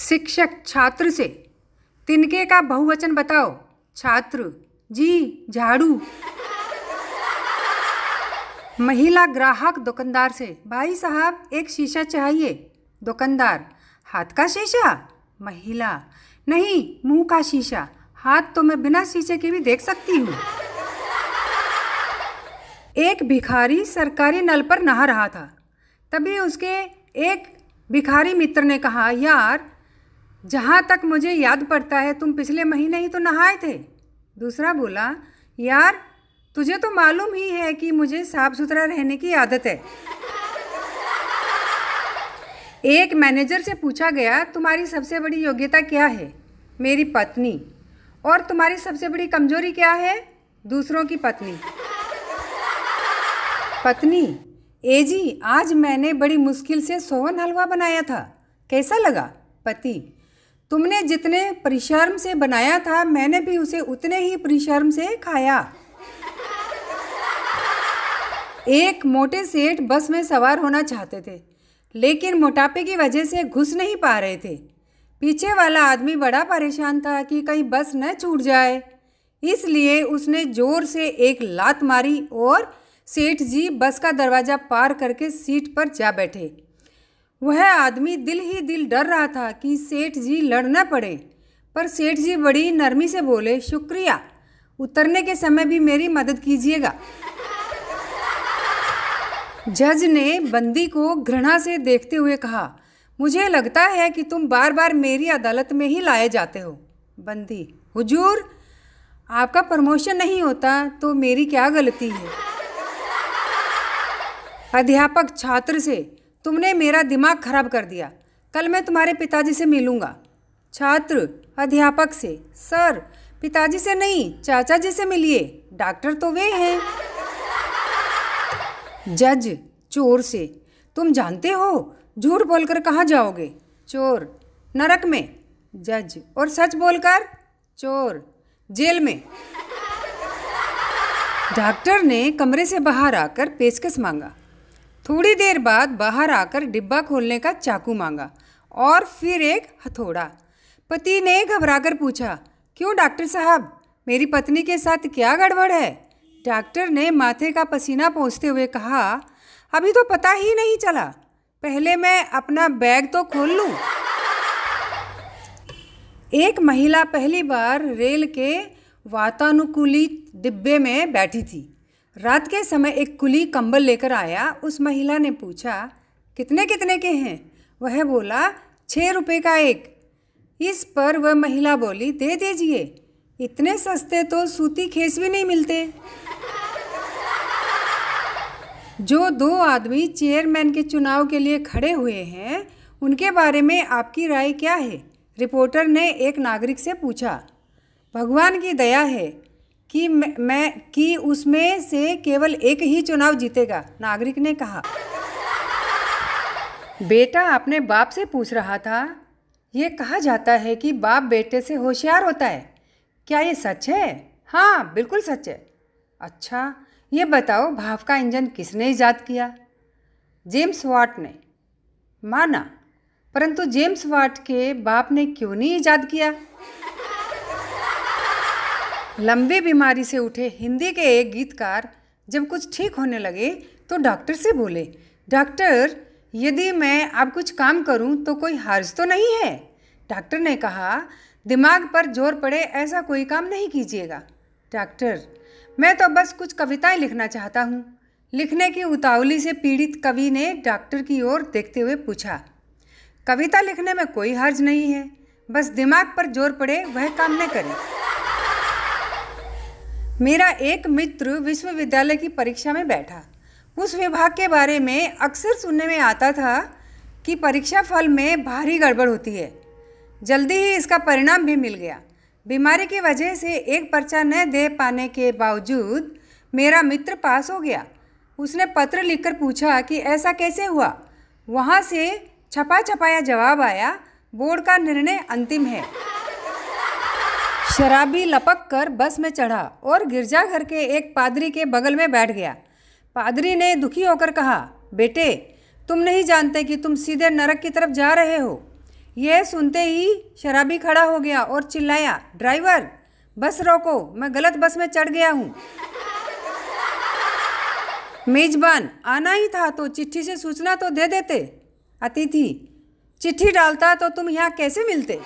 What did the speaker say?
शिक्षक छात्र से तिनके का बहुवचन बताओ छात्र जी झाड़ू महिला ग्राहक दुकानदार से भाई साहब एक शीशा चाहिए दुकानदार हाथ का शीशा महिला नहीं मुंह का शीशा हाथ तो मैं बिना शीशे के भी देख सकती हूँ एक भिखारी सरकारी नल पर नहा रहा था तभी उसके एक भिखारी मित्र ने कहा यार जहाँ तक मुझे याद पड़ता है तुम पिछले महीने ही तो नहाए थे दूसरा बोला यार तुझे तो मालूम ही है कि मुझे साफ सुथरा रहने की आदत है एक मैनेजर से पूछा गया तुम्हारी सबसे बड़ी योग्यता क्या है मेरी पत्नी और तुम्हारी सबसे बड़ी कमजोरी क्या है दूसरों की पत्नी पत्नी ए जी आज मैंने बड़ी मुश्किल से सोहन हलवा बनाया था कैसा लगा पति तुमने जितने परिश्रम से बनाया था मैंने भी उसे उतने ही परिश्रम से खाया एक मोटे सेठ बस में सवार होना चाहते थे लेकिन मोटापे की वजह से घुस नहीं पा रहे थे पीछे वाला आदमी बड़ा परेशान था कि कहीं बस न छूट जाए इसलिए उसने जोर से एक लात मारी और सेठ जी बस का दरवाज़ा पार करके सीट पर जा बैठे वह आदमी दिल ही दिल डर रहा था कि सेठ जी लड़ न पड़े पर सेठ जी बड़ी नरमी से बोले शुक्रिया उतरने के समय भी मेरी मदद कीजिएगा जज ने बंदी को घृणा से देखते हुए कहा मुझे लगता है कि तुम बार बार मेरी अदालत में ही लाए जाते हो बंदी हुजूर आपका प्रमोशन नहीं होता तो मेरी क्या गलती है अध्यापक छात्र से तुमने मेरा दिमाग खराब कर दिया कल मैं तुम्हारे पिताजी से मिलूँगा छात्र अध्यापक से सर पिताजी से नहीं चाचा जी से मिलिए डॉक्टर तो वे हैं जज चोर से तुम जानते हो झूठ बोलकर कहाँ जाओगे चोर नरक में जज और सच बोलकर चोर जेल में डॉक्टर ने कमरे से बाहर आकर पेशकश मांगा थोड़ी देर बाद बाहर आकर डिब्बा खोलने का चाकू मांगा और फिर एक हथौड़ा पति ने घबराकर पूछा क्यों डॉक्टर साहब मेरी पत्नी के साथ क्या गड़बड़ है डॉक्टर ने माथे का पसीना पहुँचते हुए कहा अभी तो पता ही नहीं चला पहले मैं अपना बैग तो खोल लूँ एक महिला पहली बार रेल के वातानुकूलित डिब्बे में बैठी थी रात के समय एक कुली कंबल लेकर आया उस महिला ने पूछा कितने कितने के हैं वह बोला छः रुपये का एक इस पर वह महिला बोली दे दीजिए इतने सस्ते तो सूती खेस भी नहीं मिलते जो दो आदमी चेयरमैन के चुनाव के लिए खड़े हुए हैं उनके बारे में आपकी राय क्या है रिपोर्टर ने एक नागरिक से पूछा भगवान की दया है कि मैं कि उसमें से केवल एक ही चुनाव जीतेगा नागरिक ने कहा बेटा अपने बाप से पूछ रहा था ये कहा जाता है कि बाप बेटे से होशियार होता है क्या ये सच है हाँ बिल्कुल सच है अच्छा ये बताओ भाप का इंजन किसने ईजाद किया जेम्स वाट ने माना परंतु जेम्स वाट के बाप ने क्यों नहीं ईजाद किया लंबी बीमारी से उठे हिंदी के एक गीतकार जब कुछ ठीक होने लगे तो डॉक्टर से बोले डॉक्टर यदि मैं अब कुछ काम करूं तो कोई हर्ज तो नहीं है डॉक्टर ने कहा दिमाग पर जोर पड़े ऐसा कोई काम नहीं कीजिएगा डॉक्टर मैं तो बस कुछ कविताएं लिखना चाहता हूं। लिखने की उतावली से पीड़ित कवि ने डॉक्टर की ओर देखते हुए पूछा कविता लिखने में कोई हर्ज नहीं है बस दिमाग पर जोर पड़े वह काम न करें मेरा एक मित्र विश्वविद्यालय की परीक्षा में बैठा उस विभाग के बारे में अक्सर सुनने में आता था कि परीक्षा फल में भारी गड़बड़ होती है जल्दी ही इसका परिणाम भी मिल गया बीमारी की वजह से एक पर्चा न दे पाने के बावजूद मेरा मित्र पास हो गया उसने पत्र लिखकर पूछा कि ऐसा कैसे हुआ वहाँ से छपा छपाया जवाब आया बोर्ड का निर्णय अंतिम है शराबी लपक कर बस में चढ़ा और गिरजाघर के एक पादरी के बगल में बैठ गया पादरी ने दुखी होकर कहा बेटे तुम नहीं जानते कि तुम सीधे नरक की तरफ जा रहे हो यह सुनते ही शराबी खड़ा हो गया और चिल्लाया ड्राइवर बस रोको मैं गलत बस में चढ़ गया हूँ मेजबान आना ही था तो चिट्ठी से सूचना तो दे देते अतिथि चिट्ठी डालता तो तुम यहाँ कैसे मिलते